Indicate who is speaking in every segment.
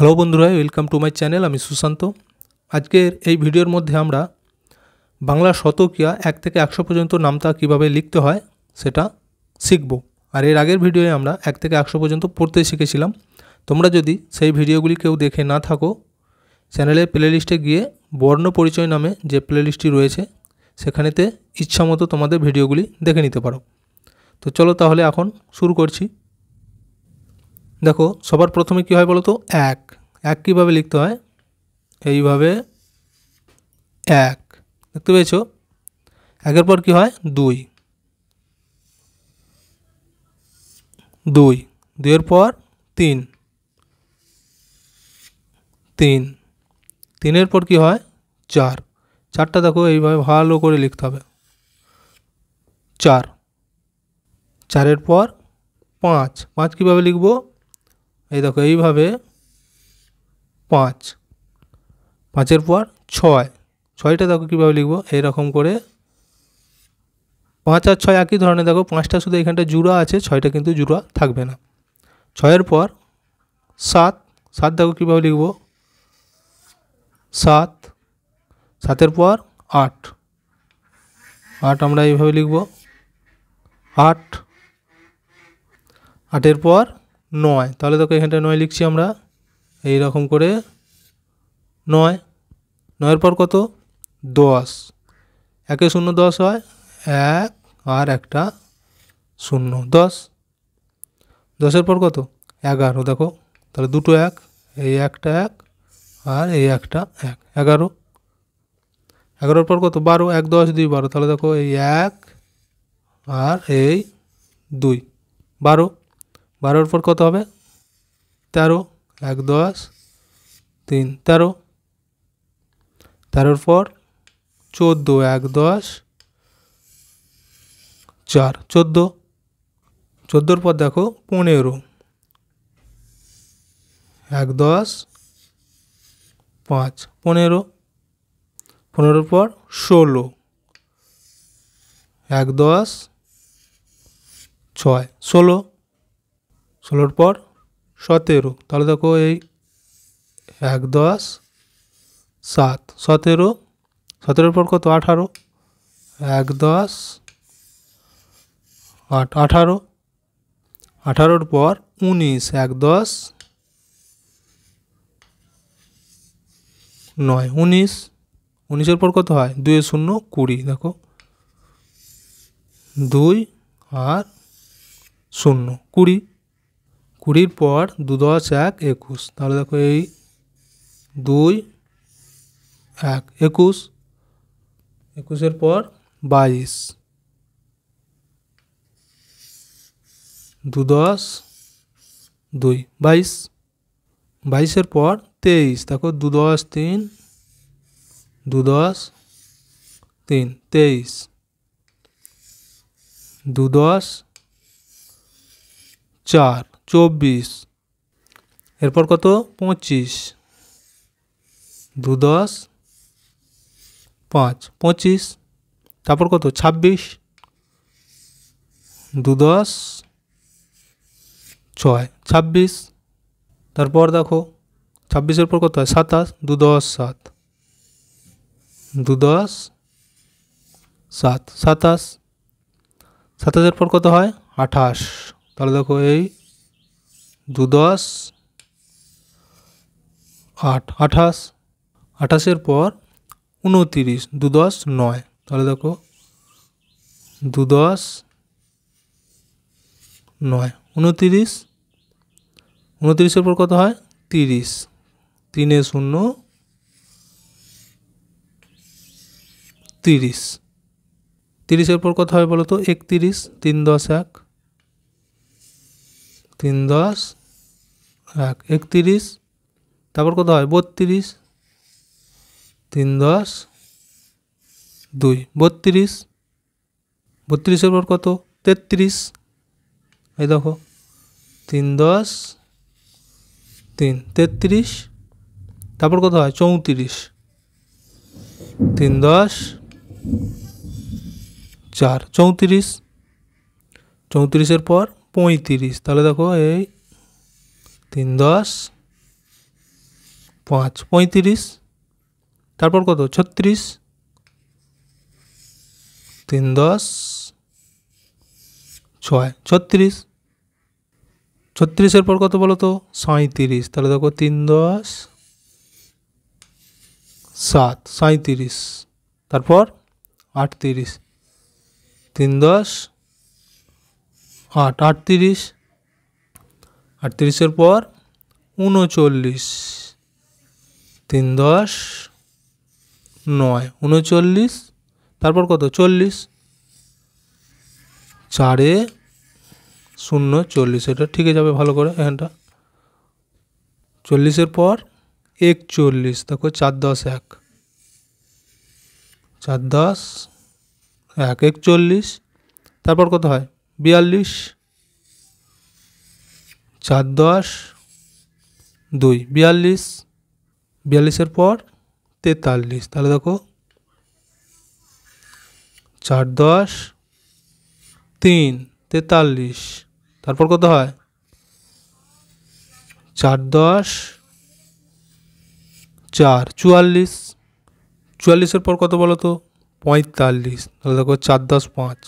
Speaker 1: hello বন্ধুরা welcome to my channel আমি সুশান্ত আজকের এই ভিডিওর মধ্যে আমরা বাংলা শতকীয়া এক থেকে একশো পর্যন্ত নামতা কিভাবে লিখতে হয় সেটা শিখব আর এর আগের ভিডিওয়ে আমরা এক থেকে একশো পর্যন্ত পড়তে শিখেছিলাম তোমরা যদি সেই ভিডিওগুলি কেউ দেখে না থাকো চ্যানেলের প্লেলিস্টে গিয়ে বর্ণ পরিচয় নামে যে প্লেলিস্টটি রয়েছে সেখানেতে ইচ্ছামতো তোমাদের ভিডিওগুলি দেখে নিতে পারো তো চলো তাহলে এখন শুরু করছি দেখো সবার প্রথমে কি হয় বলো তো এক এক কীভাবে লিখতে হয় এইভাবে এক দেখতে পেয়েছ একের পর কি হয় দুই দুই দুইয়ের পর তিন তিন তিনের পর কি হয় চার চারটা দেখো এইভাবে ভালো করে লিখতে হবে চার চারের পর পাঁচ পাঁচ কীভাবে লিখবো এই দেখো এইভাবে পাঁচ পাঁচের পর ছয় ছয়টা দেখো কীভাবে লিখবো এইরকম করে পাঁচ আর ছয় একই ধরনের দেখো পাঁচটা শুধু এখানটা জুড়া আছে ছয়টা কিন্তু জুড়া থাকবে না ছয়ের পর সাত সাত দেখো কীভাবে লিখবো সাত সাতের পর আট আট আমরা এইভাবে লিখব আট আটের পর নয় তাহলে দেখো এখানটা নয় লিখছি আমরা এই রকম করে নয় নয়ের পর কত দশ একে শূন্য দশ হয় এক আর একটা শূন্য দশ দশের পর কত এগারো দেখো তাহলে দুটো এক এই একটা এক আর এই একটা এক এগারো এগারোর পর কত বারো এক দশ দুই বারো তাহলে দেখো এই এক আর এই দুই বারো বারোর পর কত হবে তেরো এক দশ তিন তেরো তেরোর পর চোদ্দো এক দশ চার চোদ্দো চোদ্দোর পর দেখো পনেরো এক দশ পাঁচ পনেরো পনেরোর পর ষোলো এক দশ ছয় ষোলো ষোলোর পর সতেরো তাহলে দেখো এই এক দশ সাত সতেরো সতেরোর পর কত আঠারো এক দশ আট আঠারো আঠারোর পর উনিশ এক দশ নয় উনিশ উনিশের পর কত হয় দুই শূন্য কুড়ি দেখো দুই আর শূন্য কুড়ি কুড়ির পর দু দশ এক একুশ তাহলে দেখো এই দুই এক একুশ একুশের পর বাইশ দু দশ দুই বাইশ বাইশের পর তেইশ দেখো দু দশ তিন দু দশ তিন তেইশ দু দশ চার চব্বিশ এরপর কত পঁচিশ দু দশ পাঁচ পঁচিশ তারপর কত ছাব্বিশ দু দশ ছয় ছাব্বিশ তারপর দেখো ছাব্বিশের পর কত হয় সাতাশ দু দশ সাত দু দশ সাত সাতাশ সাতাশের পর কত হয় আঠাশ তাহলে দেখো এই দুদশ আট আঠাশ আঠাশের পর উনতিরিশ দুদশ নয় তাহলে দেখো দুদশ নয় উনতিরিশ উনতিরিশের পর কত হয় তিরিশ তিনে শূন্য তিরিশ তিরিশের পর কত হয় বলো তো একত্রিশ তিন দশ এক তিন দশ এক একত্রিশ তারপর কত হয় বত্রিশ তিন দশ দুই বত্রিশ বত্রিশের পর কত তেত্রিশ এই দেখো তিন দশ তিন তেত্রিশ তারপর কত হয় চৌত্রিশ তিন দশ চার চৌত্রিশ চৌত্রিশের পর পঁয়ত্রিশ তাহলে দেখো এই তিন দশ পাঁচ পঁয়ত্রিশ তারপর কত ছত্রিশ তিন দশ ছয় ছত্রিশ ছত্রিশের পর কত বলো তো সাঁত্রিশ তাহলে দেখো তিন দশ সাত সাঁত্রিশ তারপর আটত্রিশ তিন দশ আট আটত্রিশ আটত্রিশের পর উনচল্লিশ তিন দশ নয় উনচল্লিশ তারপর কত চল্লিশ চারে শূন্য চল্লিশ এটা ঠিকই যাবে ভালো করে এখানটা চল্লিশের পর একচল্লিশ দেখো চার দশ এক চার দশ এক একচল্লিশ তারপর কত হয় বিয়াল্লিশ চার দশ দুই বিয়াল্লিশ বিয়াল্লিশের পর তেতাল্লিশ তাহলে দেখো চার দশ তিন তেতাল্লিশ তারপর কত হয় চার দশ চার চুয়াল্লিশ চুয়াল্লিশের পর কত বলো তো পঁয়তাল্লিশ তাহলে দেখো চার দশ পাঁচ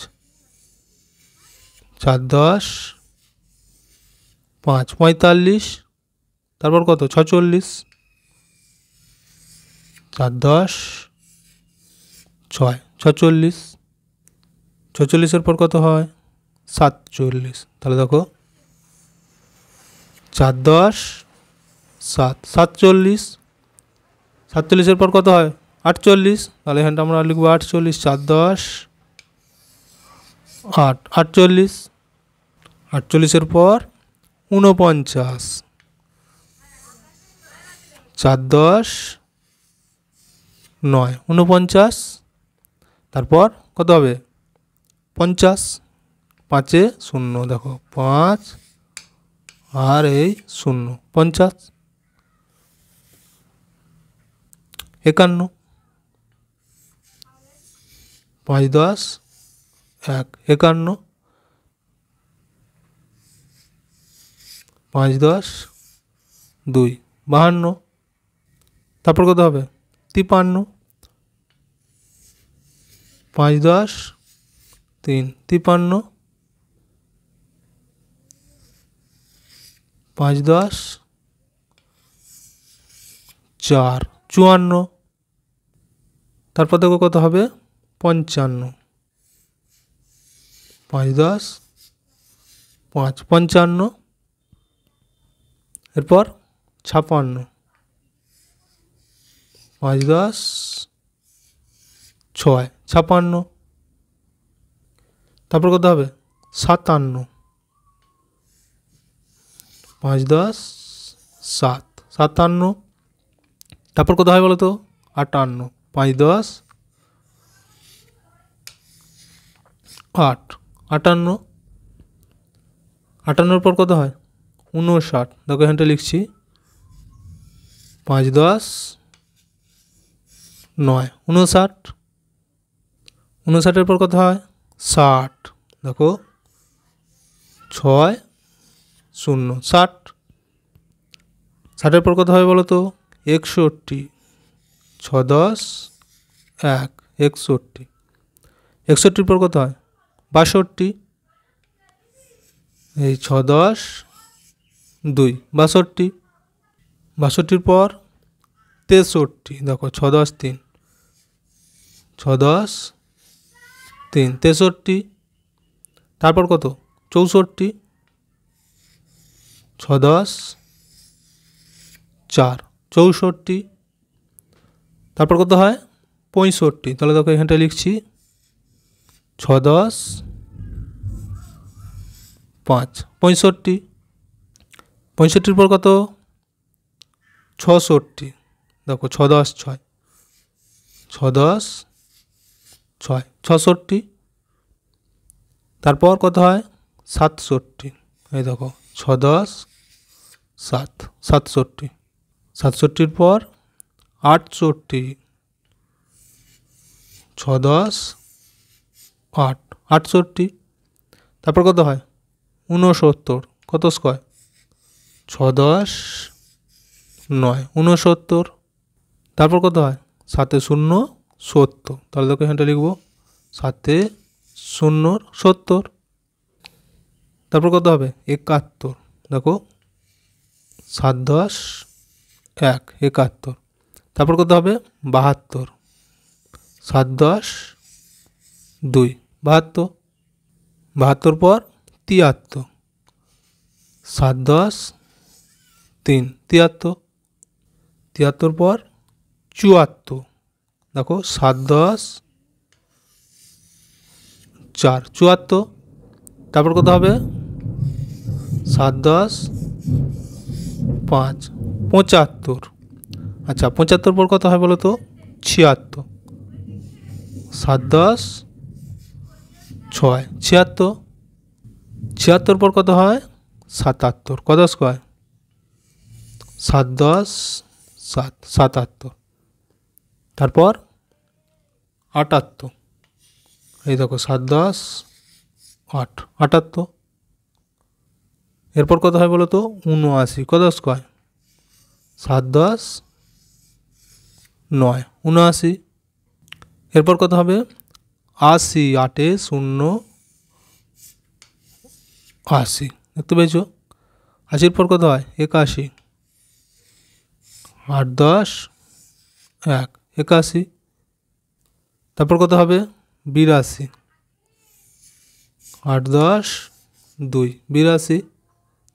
Speaker 1: চার দশ পাঁচ পঁয়তাল্লিশ তারপর কত ছচল্লিশ চার দশ ছয় ছচল্লিশ ছচল্লিশের পর কত হয় সাতচল্লিশ তাহলে দেখো চার দশ সাত সাতচল্লিশ সাতচল্লিশের পর কত হয় আটচল্লিশ তাহলে এখানটা আমরা লিখবো আটচল্লিশ চার দশ আট আটচল্লিশ আটচল্লিশের পর উনপঞ্চাশ চার দশ নয় উনপঞ্চাশ তারপর কত হবে পঞ্চাশ পাঁচে শূন্য দেখো পাঁচ আর এই শূন্য পঞ্চাশ একান্ন পাঁচ দশ এক একান্ন পাঁচ দশ দুই বাহান্ন তারপর কত হবে তিপান্ন পাঁচ দশ তিন তিপান্ন পাঁচ দশ চার চুয়ান্ন তারপর দেখো কত হবে পঞ্চান্ন পাঁচ দশ পাঁচ পঞ্চান্ন এরপর ছাপান্ন পাঁচ দশ ছয় ছাপান্ন তারপর কত হবে সাতান্ন পাঁচ দশ সাত সাতান্ন তারপর কত হয় বলো তো আটান্ন পাঁচ দশ আট আটান্ন আটান্নর পর কত হয় ঊনষাট দেখো এখানটা লিখছি পাঁচ দশ নয় উনষাট ঊনষাটের পর কত হয় ষাট দেখো ছয় শূন্য ষাট ষাটের পর কত হবে বলো তো একষট্টি ছ দশ এক একষট্টি একষট্টির পর কত হয় বাষট্টি এই ছ দশ দুই বাষট্টি বাষট্টির পর তেষট্টি দেখো ছ দশ তিন ছ দশ তিন তেষট্টি তারপর কত চৌষট্টি ছ দশ চার চৌষট্টি তারপর কত হয় পঁয়ষট্টি তাহলে দেখো এখানটা লিখছি ছ দশ পাঁচ পঁয়ষট্টি পঁয়ষট্টির পর কত ছষট্টি দেখো ছ দশ ছয় ছ দশ ছয় ছষট্টি তারপর কত হয় সাতষট্টি এই দেখো ছ দশ সাত সাতষট্টি সাতষট্টির পর আটষট্টি ছ দশ আট আটষট্টি তারপর কত হয় ঊনসত্তর কত স্কয় ছদশ নয় উনসত্তর তারপর কত হয় সাতে শূন্য সত্তর তাহলে দেখো এখানটা লিখবো সাতে শূন্য সত্তর তারপর কত হবে একাত্তর দেখো সাত দশ এক একাত্তর তারপর কত হবে বাহাত্তর সাত দশ দুই বাহাত্তর বাহাত্তর পর তিয়াত্তর সাত দশ তিন তিয়াত্তর তিয়াত্তর পর চুয়াত্তর দেখো সাত দশ চার চুয়াত্তর তারপর কত হবে সাত দশ পাঁচ পঁচাত্তর আচ্ছা পঁচাত্তর পর কত হয় বলো তো ছিয়াত্তর সাত দশ ছয় ছিয়াত্তর ছিয়াত্তর পর কত হয় সাতাত্তর কত স্কোয়ার সাত দশ সাত সাতাত্তর তারপর আটাত্তর এই দেখো সাত দশ আট আটাত্তর এরপর কত হয় বলো তো উনআশি কত স্কোয়ার সাত দশ নয় উনআশি এরপর কত হবে আশি আটে শূন্য আশি দেখতে পেয়েছো আশির পর কত হয় একাশি আট দশ এক একাশি তারপর কত হবে বিরাশি আট দশ দুই বিরাশি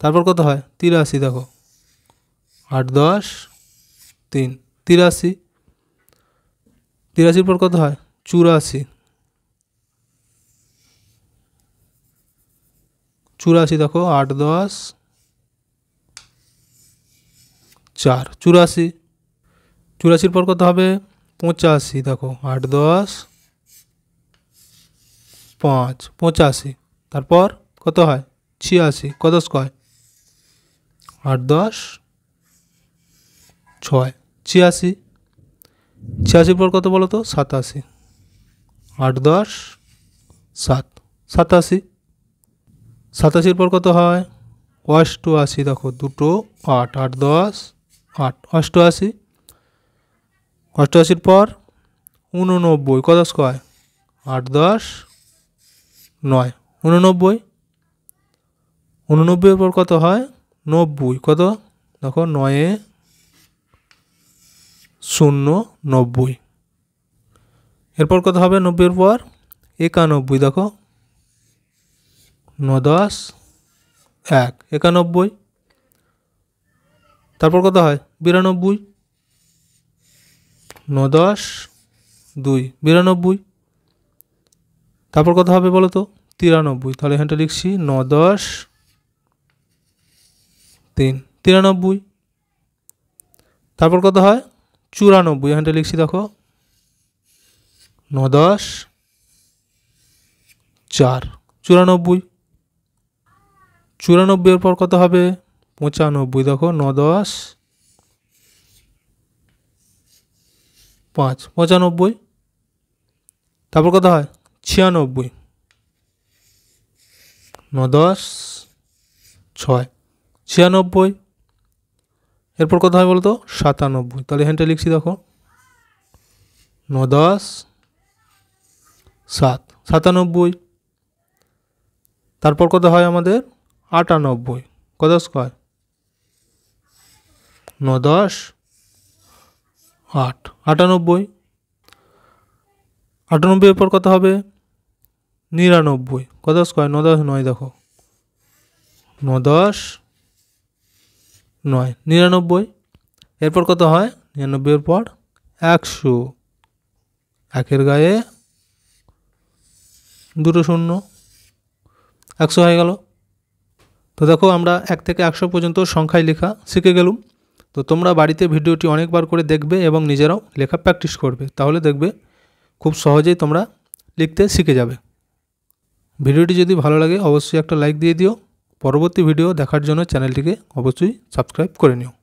Speaker 1: তারপর কত হয় তিরাশি দেখো আট দশ তিন তিরাশি তিরাশির পর কত হয় চুরাশি চুরাশি দেখো আট দশ চার চুরাশি চুরাশির পর কত হবে পঁচাশি দেখো আট দশ পাঁচ পঁচাশি তারপর কত হয় ছিয়াশি কত স্কয় আট দশ ছয় ছিয়াশি ছিয়াশির পর কত বলো তো সাতাশি আট দশ সাত সাতাশি সাতাশির পর কত হয় অষ্টআশি দেখো দুটো আট আট দশ আট অষ্টআশি অষ্টআশির পর উননব্বই কত স্কয় আট দশ নয় উননব্বই উননব্বইয়ের পর কত হয় নব্বই কত দেখো নয়ে শূন্য নব্বই এরপর কত হবে নব্বইয়ের পর একানব্বই দেখো ন দশ এক একানব্বই তারপর কত হয় বিরানব্বই ন দশ দুই বিরানব্বই তারপর কত হবে বলো তো তিরানব্বই তাহলে এখানটা লিখছি ন দশ তিন তিরানব্বই তারপর কত হয় চুরানব্বই এখানটা লিখছি দেখো ন দশ চার চুরানব্বই চুরানব্বইয়ের পর কত হবে পঁচানব্বই দেখো ন দশ পাঁচ পঁচানব্বই তারপর কত হয় ছিয়ানব্বই ন দশ ছয় ছিয়ানব্বই এরপর কত হয় বলতো সাতানব্বই তাহলে হ্যান্ডটা লিখছি দেখো ন দশ সাত সাতানব্বই তারপর কত হয় আমাদের আটানব্বই কত কয় ন দশ আট আটানব্বই আটানব্বই পর কত হবে নিরানব্বই কত কয় ন দশ নয় দেখো ন দশ নয় নিরানব্বই এরপর কত হয় নিরানব্বইয়ের পর একশো একের গায়ে দুটো শূন্য একশো হয়ে গেল তো দেখো আমরা এক থেকে একশো পর্যন্ত সংখ্যায় লেখা শিখে গেলুম তো তোমরা বাড়িতে ভিডিওটি অনেকবার করে দেখবে এবং নিজেরাও লেখা প্র্যাকটিস করবে তাহলে দেখবে খুব সহজেই তোমরা লিখতে শিখে যাবে ভিডিওটি যদি ভালো লাগে অবশ্যই একটা লাইক দিয়ে দিও পরবর্তী ভিডিও দেখার জন্য চ্যানেলটিকে অবশ্যই সাবস্ক্রাইব করে নিও